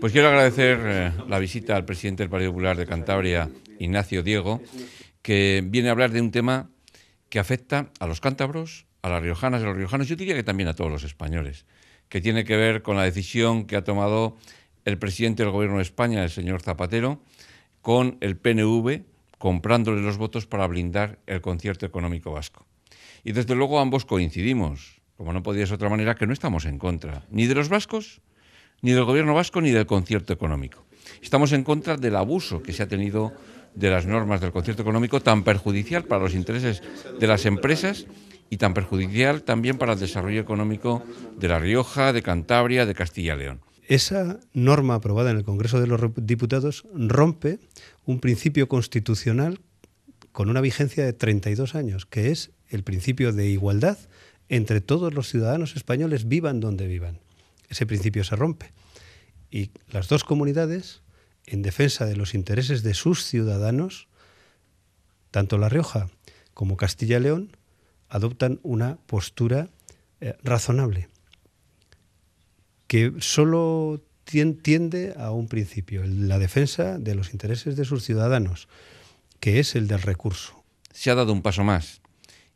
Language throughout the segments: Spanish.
Pues quiero agradecer eh, la visita al presidente del Partido Popular de Cantabria, Ignacio Diego, que viene a hablar de un tema que afecta a los cántabros, a las riojanas y a los riojanos, yo diría que también a todos los españoles, que tiene que ver con la decisión que ha tomado el presidente del Gobierno de España, el señor Zapatero, con el PNV, comprándole los votos para blindar el concierto económico vasco. Y desde luego ambos coincidimos como no podía ser de otra manera, que no estamos en contra ni de los vascos, ni del gobierno vasco, ni del concierto económico. Estamos en contra del abuso que se ha tenido de las normas del concierto económico, tan perjudicial para los intereses de las empresas y tan perjudicial también para el desarrollo económico de La Rioja, de Cantabria, de Castilla y León. Esa norma aprobada en el Congreso de los Diputados rompe un principio constitucional con una vigencia de 32 años, que es el principio de igualdad entre todos los ciudadanos españoles, vivan donde vivan. Ese principio se rompe. Y las dos comunidades, en defensa de los intereses de sus ciudadanos, tanto La Rioja como Castilla y León, adoptan una postura eh, razonable, que solo tiende a un principio, la defensa de los intereses de sus ciudadanos, que es el del recurso. Se ha dado un paso más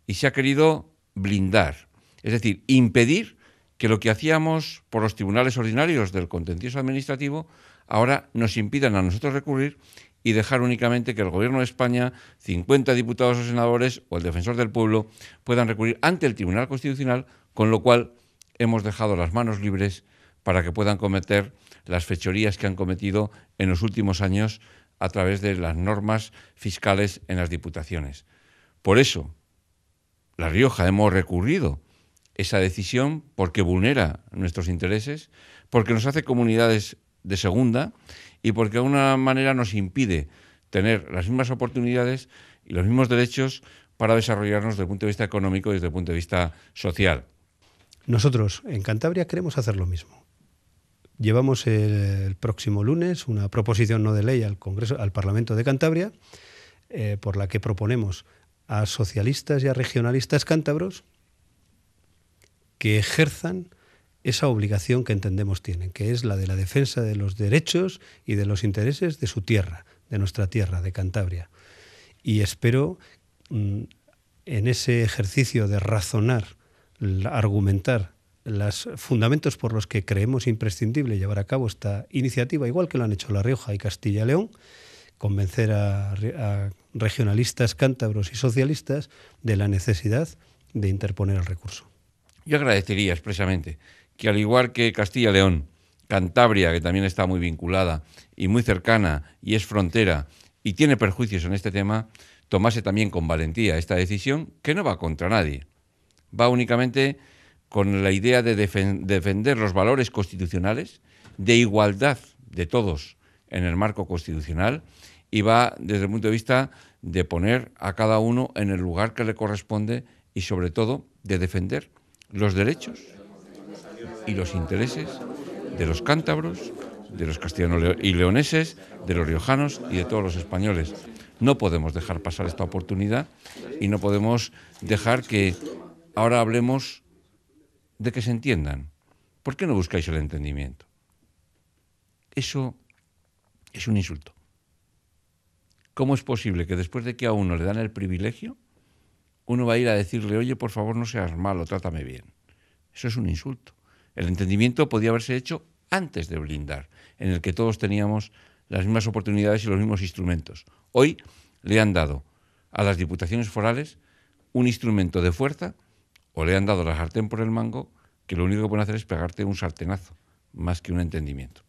y se ha querido blindar, es decir, impedir que lo que hacíamos por los tribunales ordinarios del contencioso administrativo ahora nos impidan a nosotros recurrir y dejar únicamente que el Gobierno de España, 50 diputados o senadores o el defensor del pueblo puedan recurrir ante el Tribunal Constitucional, con lo cual hemos dejado las manos libres para que puedan cometer las fechorías que han cometido en los últimos años a través de las normas fiscales en las diputaciones. Por eso, la Rioja hemos recurrido esa decisión porque vulnera nuestros intereses, porque nos hace comunidades de segunda y porque de alguna manera nos impide tener las mismas oportunidades y los mismos derechos para desarrollarnos desde el punto de vista económico y desde el punto de vista social. Nosotros en Cantabria queremos hacer lo mismo. Llevamos el, próximo lunes una proposición no de ley al Congreso, al Parlamento de Cantabria, eh, por la que proponemos a socialistas y a regionalistas cántabros que ejerzan esa obligación que entendemos tienen, que es la de la defensa de los derechos y de los intereses de su tierra, de nuestra tierra, de Cantabria. Y espero mm, en ese ejercicio de razonar, argumentar los fundamentos por los que creemos imprescindible llevar a cabo esta iniciativa, igual que lo han hecho La Rioja y Castilla y León, convencer a, regionalistas cántabros y socialistas de la necesidad de interponer el recurso. Yo agradecería expresamente que al igual que Castilla y León, Cantabria, que también está muy vinculada y muy cercana y es frontera y tiene perjuicios en este tema, tomase también con valentía esta decisión que no va contra nadie. Va únicamente con la idea de defender los valores constitucionales, de igualdad de todos en el marco constitucional y va desde el punto de vista de poner a cada uno en el lugar que le corresponde y sobre todo de defender los derechos y los intereses de los cántabros, de los castellanos y leoneses, de los riojanos y de todos los españoles. No podemos dejar pasar esta oportunidad y no podemos dejar que ahora hablemos de que se entiendan. ¿Por qué no buscáis el entendimiento? Eso es un insulto. ¿Cómo es posible que después de que a uno le dan el privilegio, uno va a ir a decirle, oye, por favor, no seas malo, trátame bien? Eso es un insulto. El entendimiento podía haberse hecho antes de blindar, en el que todos teníamos las mismas oportunidades y los mismos instrumentos. Hoy le han dado a las diputaciones forales un instrumento de fuerza o le han dado la sartén por el mango que lo único que pueden hacer es pegarte un sartenazo, más que un entendimiento.